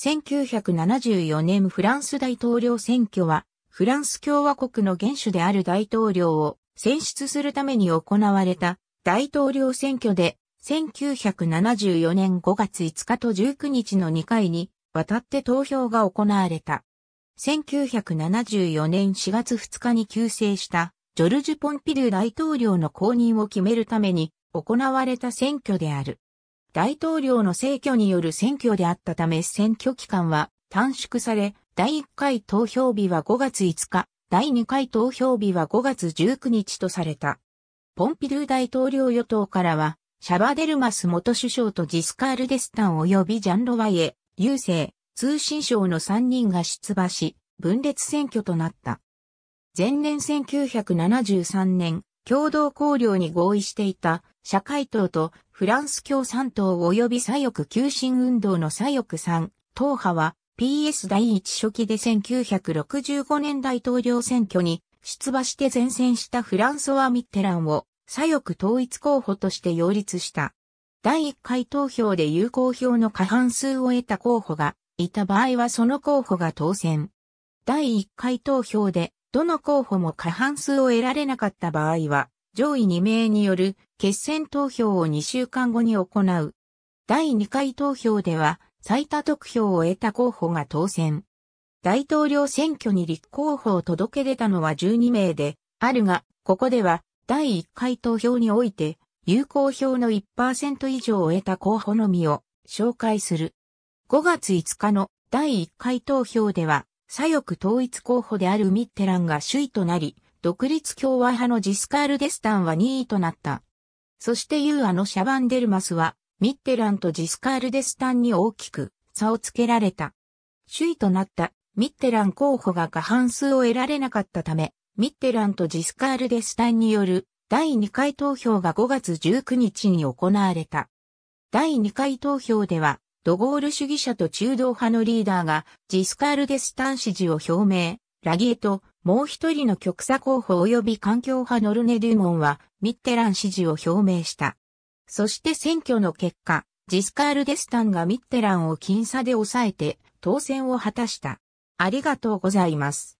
1974年フランス大統領選挙は、フランス共和国の元首である大統領を選出するために行われた大統領選挙で、1974年5月5日と19日の2回に渡って投票が行われた。1974年4月2日に急成したジョルジュ・ポンピドゥ大統領の公認を決めるために行われた選挙である。大統領の選挙による選挙であったため選挙期間は短縮され、第1回投票日は5月5日、第2回投票日は5月19日とされた。ポンピドゥ大統領与党からは、シャバデルマス元首相とジスカール・デスタン及びジャン・ロワイエ、郵政、通信省の3人が出馬し、分裂選挙となった。前年1973年、共同考慮に合意していた社会党とフランス共産党及び左翼急進運動の左翼3党派は PS 第一初期で1965年大統領選挙に出馬して前線したフランソワ・ミッテランを左翼統一候補として擁立した。第1回投票で有効票の過半数を得た候補がいた場合はその候補が当選。第1回投票でどの候補も過半数を得られなかった場合は、上位2名による決選投票を2週間後に行う。第2回投票では、最多得票を得た候補が当選。大統領選挙に立候補を届け出たのは12名で、あるが、ここでは、第1回投票において、有効票の1%以上を得た候補のみを紹介する。5月5日の第1回投票では、左翼統一候補であるミッテランが首位となり、独立共和派のジスカール・デスタンは2位となった。そしてユーアのシャバンデルマスは、ミッテランとジスカール・デスタンに大きく差をつけられた。首位となったミッテラン候補が過半数を得られなかったため、ミッテランとジスカール・デスタンによる第2回投票が5月19日に行われた。第2回投票では、ドゴール主義者と中道派のリーダーがジスカール・デスタン支持を表明、ラギエともう一人の極左候補及び環境派ノルネ・デュモンはミッテラン支持を表明した。そして選挙の結果、ジスカール・デスタンがミッテランを僅差で抑えて当選を果たした。ありがとうございます。